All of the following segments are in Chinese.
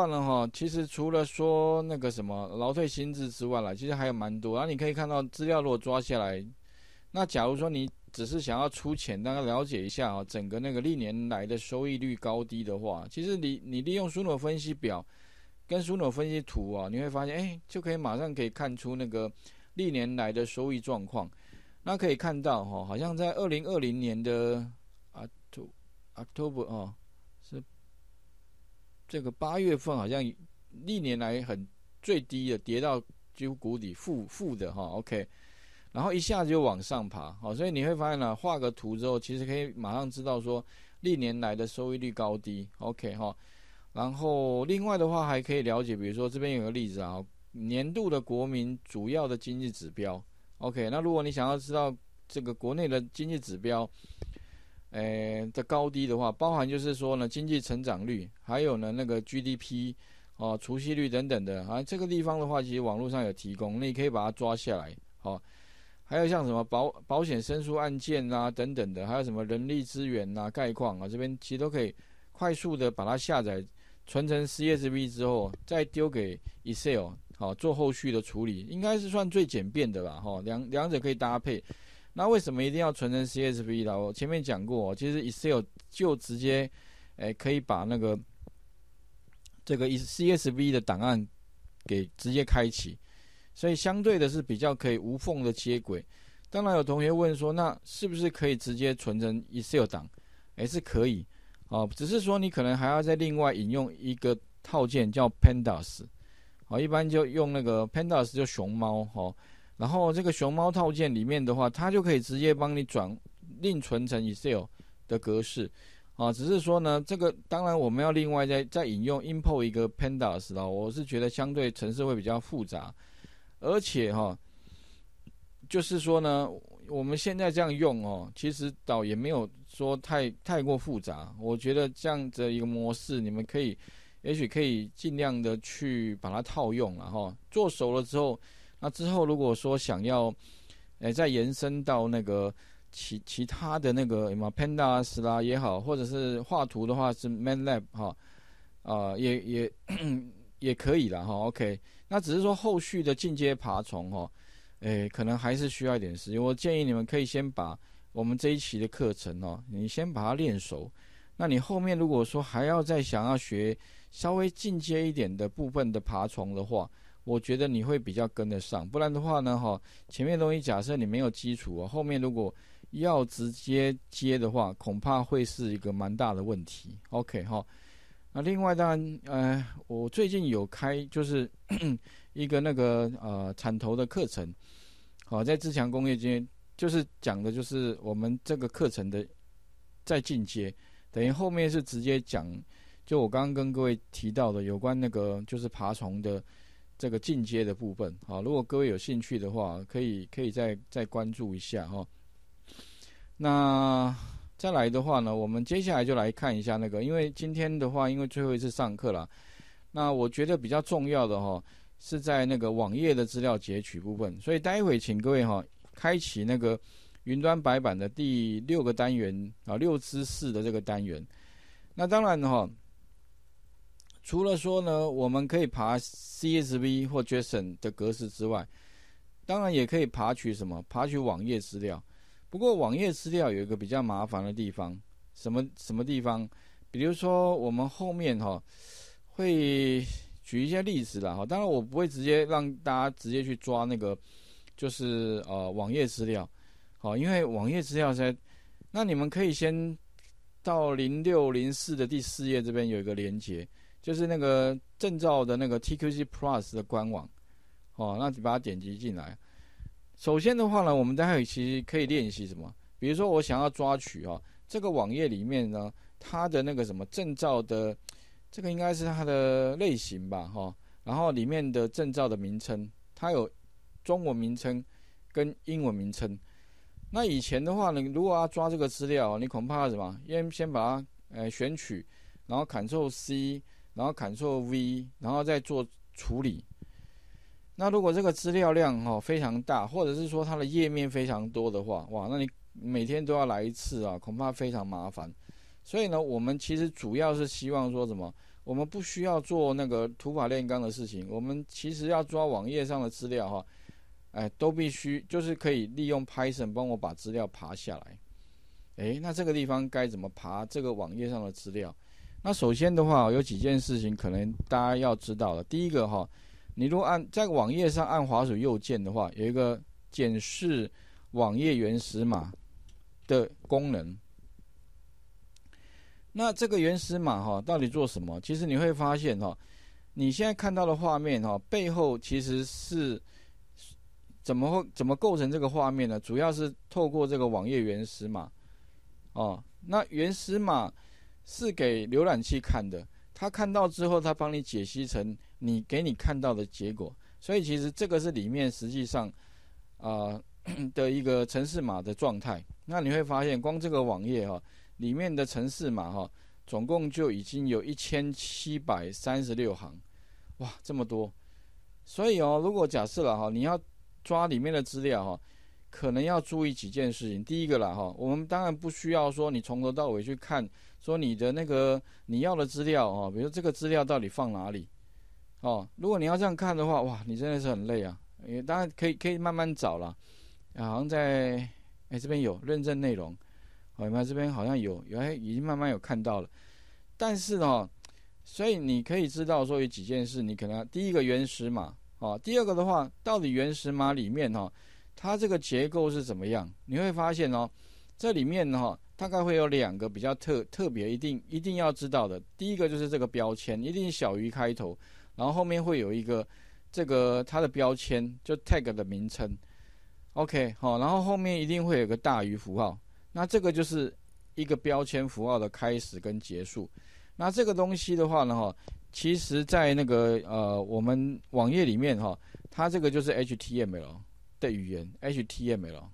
算了哈，其实除了说那个什么劳退薪资之外了，其实还有蛮多。然后你可以看到资料，如果抓下来，那假如说你只是想要出钱，大概了解一下啊，整个那个历年来的收益率高低的话，其实你你利用枢纽分析表跟枢纽分析图啊，你会发现，哎，就可以马上可以看出那个历年来的收益状况。那可以看到哈，好像在二零二零年的啊，图 October 哦。这个八月份好像历年来很最低的，跌到几乎谷底，负负的哈，OK。然后一下子就往上爬，好，所以你会发现呢，画个图之后，其实可以马上知道说历年来的收益率高低，OK 哈。然后另外的话还可以了解，比如说这边有个例子啊，年度的国民主要的经济指标，OK。那如果你想要知道这个国内的经济指标。诶，的高低的话，包含就是说呢，经济成长率，还有呢那个 GDP，哦，储蓄率等等的啊，这个地方的话，其实网络上有提供，你可以把它抓下来，好，还有像什么保保险申诉案件啊等等的，还有什么人力资源啊概况啊，这边其实都可以快速的把它下载存成 CSV 之后，再丢给 Excel，好做后续的处理，应该是算最简便的吧哈，两两者可以搭配。那为什么一定要存成 CSV 呢？我前面讲过，其实 Excel 就直接，哎，可以把那个这个 CSV 的档案给直接开启，所以相对的是比较可以无缝的接轨。当然有同学问说，那是不是可以直接存成 Excel 档？也是可以哦，只是说你可能还要再另外引用一个套件叫 Pandas，哦，一般就用那个 Pandas 就熊猫哈。然后这个熊猫套件里面的话，它就可以直接帮你转另存成 Excel 的格式啊。只是说呢，这个当然我们要另外再再引用 import 一个 Pandas 啦。我是觉得相对程式会比较复杂，而且哈，就是说呢，我们现在这样用哦，其实倒也没有说太太过复杂。我觉得这样的一个模式，你们可以也许可以尽量的去把它套用，了哈。做熟了之后。那之后，如果说想要，诶，再延伸到那个其其他的那个什么 Panda s 啦也好，或者是画图的话是 Manlab 哈，啊，也也也可以了哈。OK，那只是说后续的进阶爬虫哈，诶，可能还是需要一点时间。我建议你们可以先把我们这一期的课程哦，你先把它练熟。那你后面如果说还要再想要学稍微进阶一点的部分的爬虫的话，我觉得你会比较跟得上，不然的话呢，哈，前面东西假设你没有基础啊，后面如果要直接接的话，恐怕会是一个蛮大的问题。OK 哈，那另外当然，呃，我最近有开就是 一个那个呃产投的课程，好，在自强工业间就是讲的就是我们这个课程的在进阶，等于后面是直接讲，就我刚刚跟各位提到的有关那个就是爬虫的。这个进阶的部分，好，如果各位有兴趣的话，可以可以再再关注一下哈。那再来的话呢，我们接下来就来看一下那个，因为今天的话，因为最后一次上课了，那我觉得比较重要的哈，是在那个网页的资料截取部分，所以待会请各位哈，开启那个云端白板的第六个单元啊，六之四的这个单元。那当然哈。除了说呢，我们可以爬 CSV 或 JSON 的格式之外，当然也可以爬取什么爬取网页资料。不过网页资料有一个比较麻烦的地方，什么什么地方？比如说我们后面哈会举一些例子啦哈。当然我不会直接让大家直接去抓那个，就是呃网页资料。好，因为网页资料在那，你们可以先到零六零四的第四页这边有一个连接。就是那个证照的那个 TQC Plus 的官网，哦，那你把它点击进来。首先的话呢，我们待会其实可以练习什么？比如说我想要抓取啊，这个网页里面呢，它的那个什么证照的，这个应该是它的类型吧，哈。然后里面的证照的名称，它有中文名称跟英文名称。那以前的话呢，如果要抓这个资料，你恐怕什么？先先把它呃选取，然后 Ctrl C。然后 Ctrl V，然后再做处理。那如果这个资料量哈非常大，或者是说它的页面非常多的话，哇，那你每天都要来一次啊，恐怕非常麻烦。所以呢，我们其实主要是希望说什么？我们不需要做那个土法炼钢的事情，我们其实要抓网页上的资料哈，哎，都必须就是可以利用 Python 帮我把资料爬下来。哎，那这个地方该怎么爬这个网页上的资料？那首先的话，有几件事情可能大家要知道了。第一个哈，你如果按在网页上按滑鼠右键的话，有一个检视网页原始码的功能。那这个原始码哈，到底做什么？其实你会发现哈，你现在看到的画面哈，背后其实是怎么会怎么构成这个画面呢？主要是透过这个网页原始码哦。那原始码。是给浏览器看的，他看到之后，他帮你解析成你给你看到的结果。所以其实这个是里面实际上啊的一个城市码的状态。那你会发现，光这个网页哈，里面的城市码哈，总共就已经有一千七百三十六行，哇，这么多！所以哦，如果假设了哈，你要抓里面的资料哈，可能要注意几件事情。第一个啦哈，我们当然不需要说你从头到尾去看。说你的那个你要的资料啊，比如说这个资料到底放哪里？哦，如果你要这样看的话，哇，你真的是很累啊！也当然可以，可以慢慢找了。啊，好像在哎这边有认证内容，你们这边好像有有哎已经慢慢有看到了。但是呢，所以你可以知道说有几件事，你可能第一个原始码哦，第二个的话，到底原始码里面哈，它这个结构是怎么样？你会发现哦，这里面哈。大概会有两个比较特特别，一定一定要知道的。第一个就是这个标签，一定小于开头，然后后面会有一个这个它的标签，就 tag 的名称。OK，好，然后后面一定会有个大于符号，那这个就是一个标签符号的开始跟结束。那这个东西的话呢，哈，其实在那个呃，我们网页里面哈，它这个就是 HTML 的语言，HTML 了。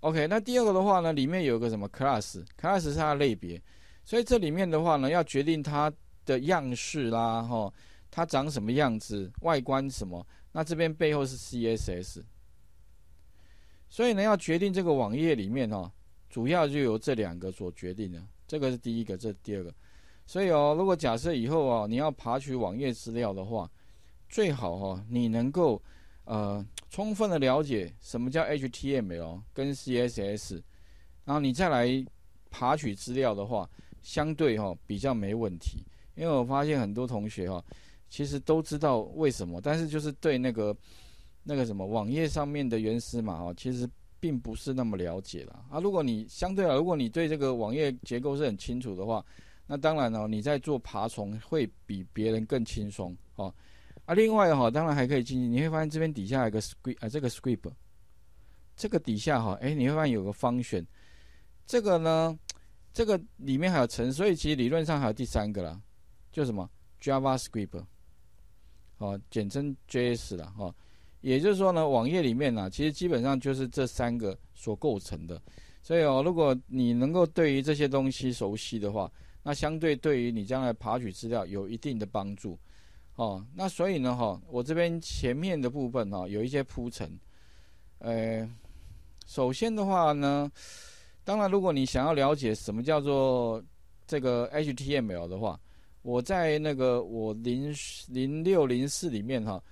OK，那第二个的话呢，里面有个什么 class，class 是它的类别，所以这里面的话呢，要决定它的样式啦，哈，它长什么样子，外观什么，那这边背后是 CSS，所以呢，要决定这个网页里面哦，主要就由这两个所决定的，这个是第一个，这是第二个，所以哦，如果假设以后哦，你要爬取网页资料的话，最好哦，你能够，呃。充分的了解什么叫 HTML 跟 CSS，然后你再来爬取资料的话，相对哈比较没问题。因为我发现很多同学哈，其实都知道为什么，但是就是对那个那个什么网页上面的原始码哦，其实并不是那么了解啦。啊，如果你相对啊，如果你对这个网页结构是很清楚的话，那当然哦，你在做爬虫会比别人更轻松哦。啊，另外哈，当然还可以进去。你会发现这边底下有个 script 啊，这个 script，这个底下哈，哎，你会发现有个 function，这个呢，这个里面还有层，所以其实理论上还有第三个啦，就什么 JavaScript，好，简称 JS 啦，哈。也就是说呢，网页里面呢，其实基本上就是这三个所构成的。所以哦，如果你能够对于这些东西熟悉的话，那相对对于你将来爬取资料有一定的帮助。哦，那所以呢，哈，我这边前面的部分哈，有一些铺陈。呃，首先的话呢，当然，如果你想要了解什么叫做这个 HTML 的话，我在那个我零零六零四里面哈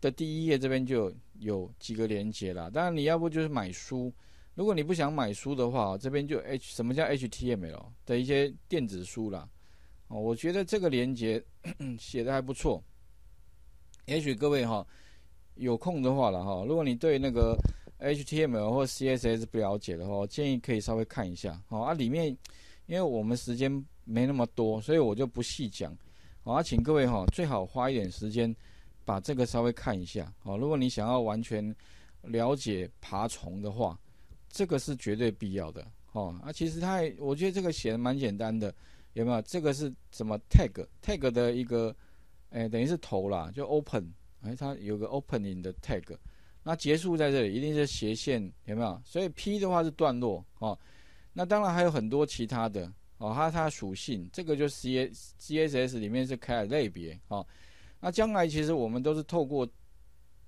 的第一页这边就有几个连接啦。当然，你要不就是买书，如果你不想买书的话，这边就 H 什么叫 HTML 的一些电子书啦。哦，我觉得这个连接 写的还不错。也许各位哈有空的话了哈，如果你对那个 HTML 或 CSS 不了解的话，建议可以稍微看一下。哦啊，里面因为我们时间没那么多，所以我就不细讲。我要请各位哈，最好花一点时间把这个稍微看一下。哦，如果你想要完全了解爬虫的话，这个是绝对必要的。哦啊，其实它还，我觉得这个写的蛮简单的。有没有这个是什么 tag tag 的一个哎，等于是头啦，就 open，哎，它有个 opening 的 tag，那结束在这里一定是斜线，有没有？所以 p 的话是段落哦。那当然还有很多其他的哦，它它属性，这个就 C S C S S 里面是开类别哦。那将来其实我们都是透过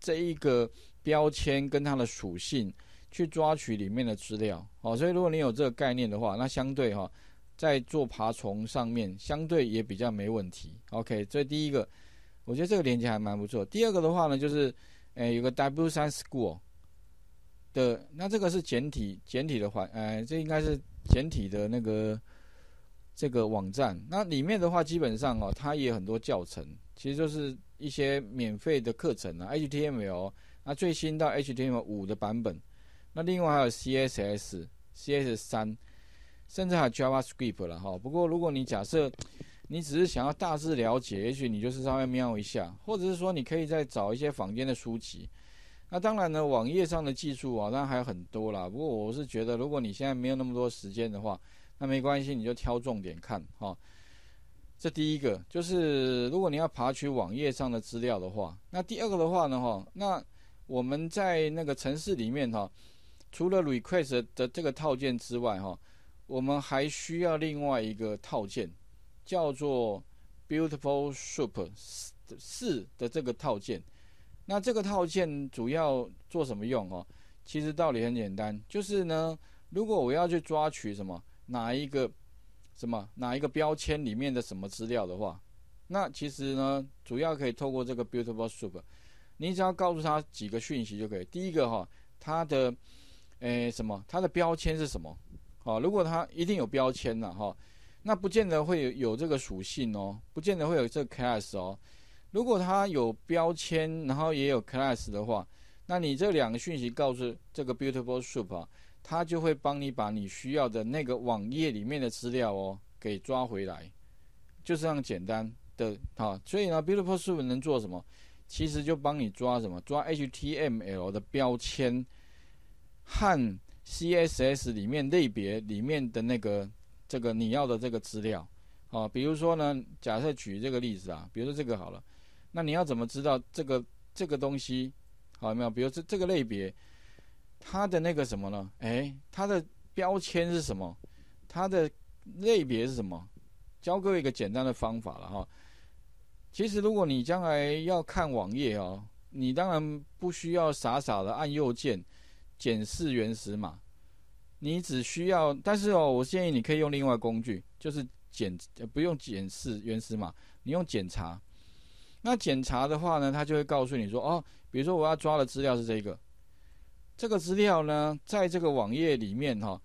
这一个标签跟它的属性去抓取里面的资料哦。所以如果你有这个概念的话，那相对哈。在做爬虫上面相对也比较没问题。OK，这第一个，我觉得这个连接还蛮不错。第二个的话呢，就是，呃，有个 W 三3 s c h o o l 的，那这个是简体，简体的环，呃，这应该是简体的那个这个网站。那里面的话，基本上哦，它也有很多教程，其实就是一些免费的课程啊，HTML，那最新到 HTML 五的版本，那另外还有 CSS，CSS 三。甚至还 JavaScript 了哈。不过，如果你假设你只是想要大致了解，也许你就是稍微瞄一下，或者是说你可以再找一些坊间的书籍。那当然呢，网页上的技术啊，当然还有很多啦。不过，我是觉得，如果你现在没有那么多时间的话，那没关系，你就挑重点看哈。这第一个就是，如果你要爬取网页上的资料的话，那第二个的话呢哈，那我们在那个城市里面哈，除了 Request 的这个套件之外哈。我们还需要另外一个套件，叫做 Beautiful Soup 四的这个套件。那这个套件主要做什么用哦？其实道理很简单，就是呢，如果我要去抓取什么哪一个什么哪一个标签里面的什么资料的话，那其实呢，主要可以透过这个 Beautiful Soup，你只要告诉他几个讯息就可以。第一个哈，它的诶什么，它的标签是什么？好，如果它一定有标签了哈，那不见得会有有这个属性哦，不见得会有这个 class 哦。如果它有标签，然后也有 class 的话，那你这两个讯息告诉这个 Beautiful Soup 啊，它就会帮你把你需要的那个网页里面的资料哦给抓回来，就这样简单的哈。所以呢，Beautiful Soup 能做什么？其实就帮你抓什么，抓 HTML 的标签和。CSS 里面类别里面的那个，这个你要的这个资料，啊，比如说呢，假设举这个例子啊，比如说这个好了，那你要怎么知道这个这个东西，好没有？比如这这个类别，它的那个什么呢？哎，它的标签是什么？它的类别是什么？教各位一个简单的方法了哈。其实如果你将来要看网页哦，你当然不需要傻傻的按右键。检视原始码，你只需要，但是哦，我建议你可以用另外工具，就是检，不用检视原始码，你用检查。那检查的话呢，它就会告诉你说，哦，比如说我要抓的资料是这个，这个资料呢，在这个网页里面哈，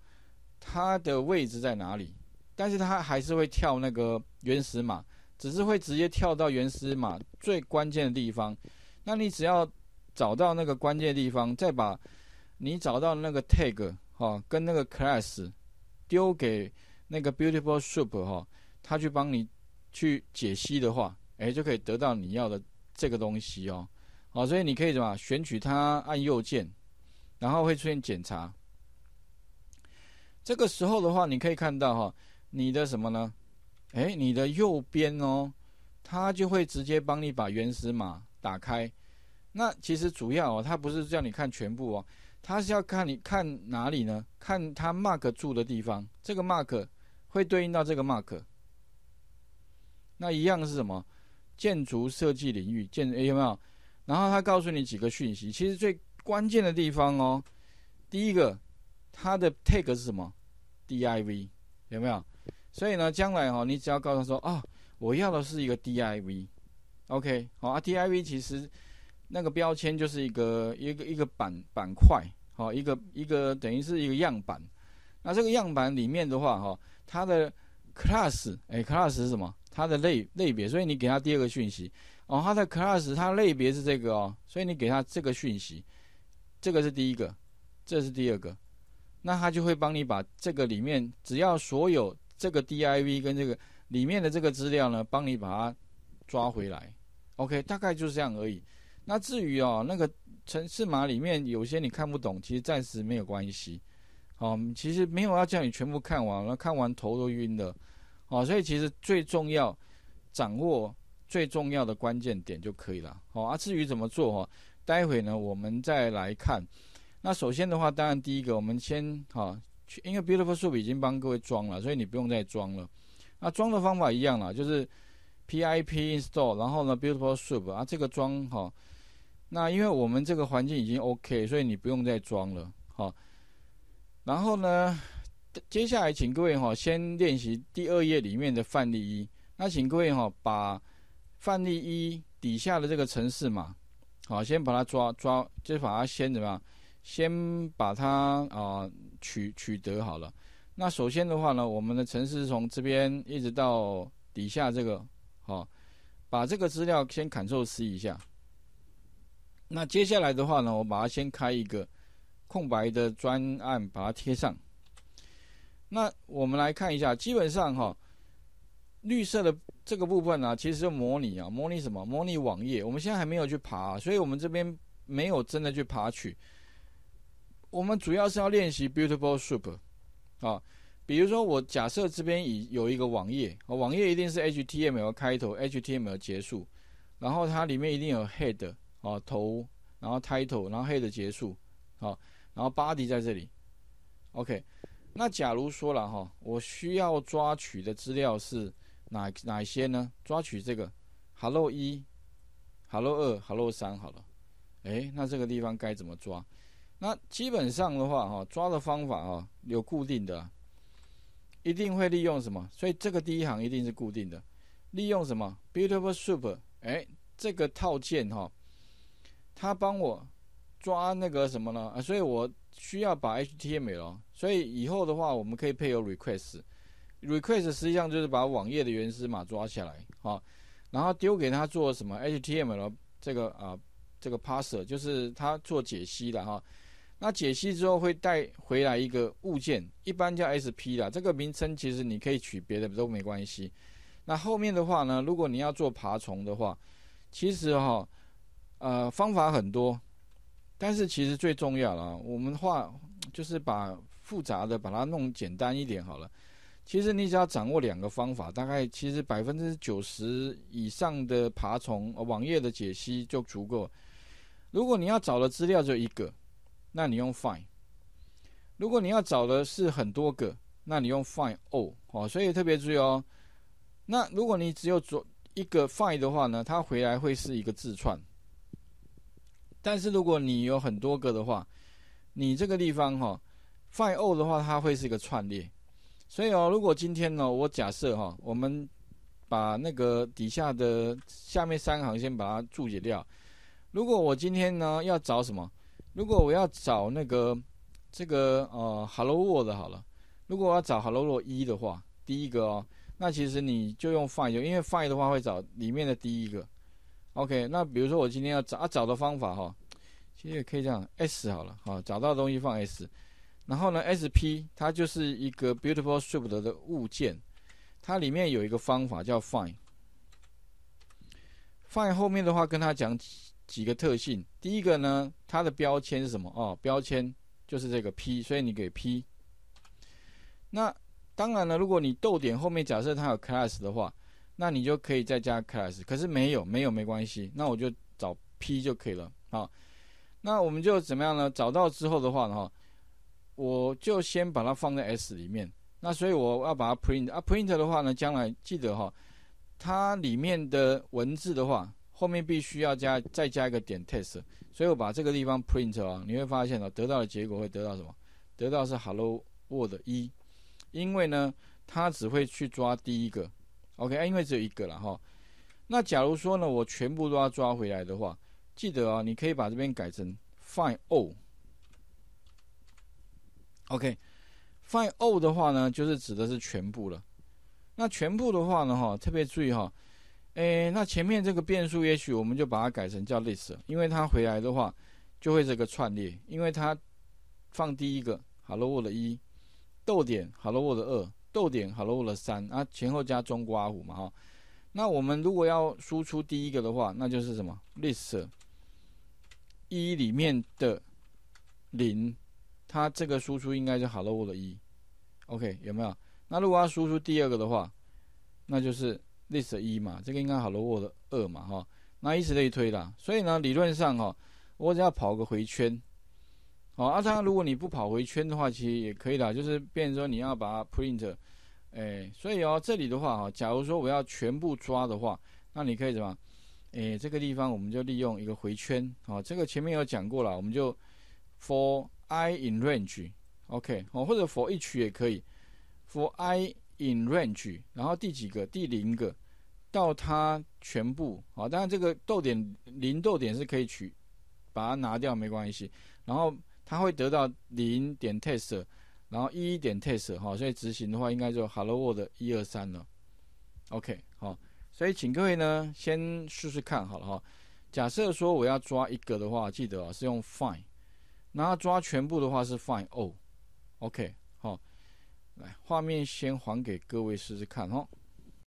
它的位置在哪里？但是它还是会跳那个原始码，只是会直接跳到原始码最关键的地方。那你只要找到那个关键地方，再把。你找到那个 tag 哈，跟那个 class，丢给那个 beautiful soup 哈，它去帮你去解析的话，哎，就可以得到你要的这个东西哦。好，所以你可以怎么选取它，按右键，然后会出现检查。这个时候的话，你可以看到哈，你的什么呢？哎，你的右边哦，它就会直接帮你把原始码打开。那其实主要哦，它不是叫你看全部哦。他是要看你看哪里呢？看他 mark 住的地方，这个 mark 会对应到这个 mark。那一样是什么？建筑设计领域建有没有？然后他告诉你几个讯息，其实最关键的地方哦。第一个，它的 tag 是什么？div 有没有？所以呢，将来哦，你只要告诉他说啊，我要的是一个 div。OK，好啊，div 其实那个标签就是一个一个一个板板块。好，一个一个等于是一个样板，那这个样板里面的话，哈，它的 class，哎，class 是什么？它的类类别，所以你给他第二个讯息，哦，它的 class，它类别是这个哦，所以你给他这个讯息，这个是第一个，这是第二个，那它就会帮你把这个里面只要所有这个 div 跟这个里面的这个资料呢，帮你把它抓回来，OK，大概就是这样而已。那至于哦那个。城市码里面有些你看不懂，其实暂时没有关系，好，其实没有要叫你全部看完，那看完头都晕了，好，所以其实最重要掌握最重要的关键点就可以了，好，啊至于怎么做哈，待会呢我们再来看，那首先的话，当然第一个我们先好，因为 Beautiful Soup 已经帮各位装了，所以你不用再装了，那装的方法一样了，就是 pip install，然后呢 Beautiful Soup 啊这个装哈。那因为我们这个环境已经 OK，所以你不用再装了，好。然后呢，接下来请各位哈先练习第二页里面的范例一。那请各位哈把范例一底下的这个程式嘛，好，先把它抓抓，就把它先怎么样？先把它啊取取得好了。那首先的话呢，我们的程式从这边一直到底下这个，好，把这个资料先 Ctrl C 一下。那接下来的话呢，我把它先开一个空白的专案，把它贴上。那我们来看一下，基本上哈，绿色的这个部分呢，其实模拟啊，模拟什么？模拟网页。我们现在还没有去爬，所以我们这边没有真的去爬取。我们主要是要练习 Beautiful Soup 啊。比如说，我假设这边已有一个网页，网页一定是 HTML 开头，HTML 结束，然后它里面一定有 head。啊，头，然后 title，然后 head 的结束，好，然后 body 在这里。OK，那假如说了哈，我需要抓取的资料是哪哪些呢？抓取这个 hello 一，hello 二，hello 三好了。哎，那这个地方该怎么抓？那基本上的话哈，抓的方法哈有固定的，一定会利用什么？所以这个第一行一定是固定的，利用什么 Beautiful Soup 哎这个套件哈。他帮我抓那个什么呢？啊，所以我需要把 HTML 所以以后的话，我们可以配有 request。request 实际上就是把网页的源代码抓下来，啊，然后丢给他做什么 HTML 这个啊这个 parser，就是他做解析的哈。那解析之后会带回来一个物件，一般叫 SP 的，这个名称其实你可以取别的都没关系。那后面的话呢，如果你要做爬虫的话，其实哈。呃，方法很多，但是其实最重要了。我们话就是把复杂的把它弄简单一点好了。其实你只要掌握两个方法，大概其实百分之九十以上的爬虫网页的解析就足够。如果你要找的资料就一个，那你用 find；如果你要找的是很多个，那你用 find all。哦，所以特别注意哦。那如果你只有左一个 find 的话呢，它回来会是一个字串。但是如果你有很多个的话，你这个地方哈，find all 的话，它会是一个串列。所以哦，如果今天呢，我假设哈，我们把那个底下的下面三行先把它注解掉。如果我今天呢要找什么？如果我要找那个这个呃，hello world 好了。如果我要找 hello world 一的话，第一个哦，那其实你就用 find，因为 find 的话会找里面的第一个。OK，那比如说我今天要找啊找的方法哈，其实也可以这样，S 好了哈，找到东西放 S，然后呢，SP 它就是一个 beautiful shape 的物件，它里面有一个方法叫 find，find 后面的话跟他讲几几个特性，第一个呢，它的标签是什么哦？标签就是这个 P，所以你给 P。那当然了，如果你逗点后面假设它有 class 的话。那你就可以再加 class，可是没有，没有没关系，那我就找 p 就可以了。好，那我们就怎么样呢？找到之后的话，哈，我就先把它放在 s 里面。那所以我要把它 print 啊，print 的话呢，将来记得哈，它里面的文字的话，后面必须要加再加一个点 test。所以我把这个地方 print 啊，你会发现呢，得到的结果会得到什么？得到是 hello world 一，因为呢，它只会去抓第一个。OK，因为只有一个了哈。那假如说呢，我全部都要抓回来的话，记得啊，你可以把这边改成 find all。OK，find all 的话呢，就是指的是全部了。那全部的话呢，哈，特别注意哈，哎，那前面这个变数也许我们就把它改成叫 list，因为它回来的话就会这个串列，因为它放第一个 hello world 一逗点 hello world 二。逗点 hello world 三啊，前后加中括号虎嘛哈。那我们如果要输出第一个的话，那就是什么 list 一里面的零，它这个输出应该是 hello 的一。OK 有没有？那如果要输出第二个的话，那就是 list 一嘛，这个应该 hello 的二嘛哈。那以此类推啦。所以呢，理论上哈，我只要跑个回圈。哦，阿昌，如果你不跑回圈的话，其实也可以的，就是变成说你要把 print，哎，所以哦，这里的话哈，假如说我要全部抓的话，那你可以怎么？哎，这个地方我们就利用一个回圈，好，这个前面有讲过了，我们就 for i in range，OK，哦，或者 for each 也可以，for i in range，然后第几个，第零个到它全部，好，当然这个逗点零逗点是可以取，把它拿掉没关系，然后。它会得到零点 test，然后一点 test 哈，所以执行的话应该就 hello world 一二三了。OK，好，所以请各位呢先试试看好了哈。假设说我要抓一个的话，记得啊是用 find，然后抓全部的话是 find all。OK，好，来画面先还给各位试试看哈。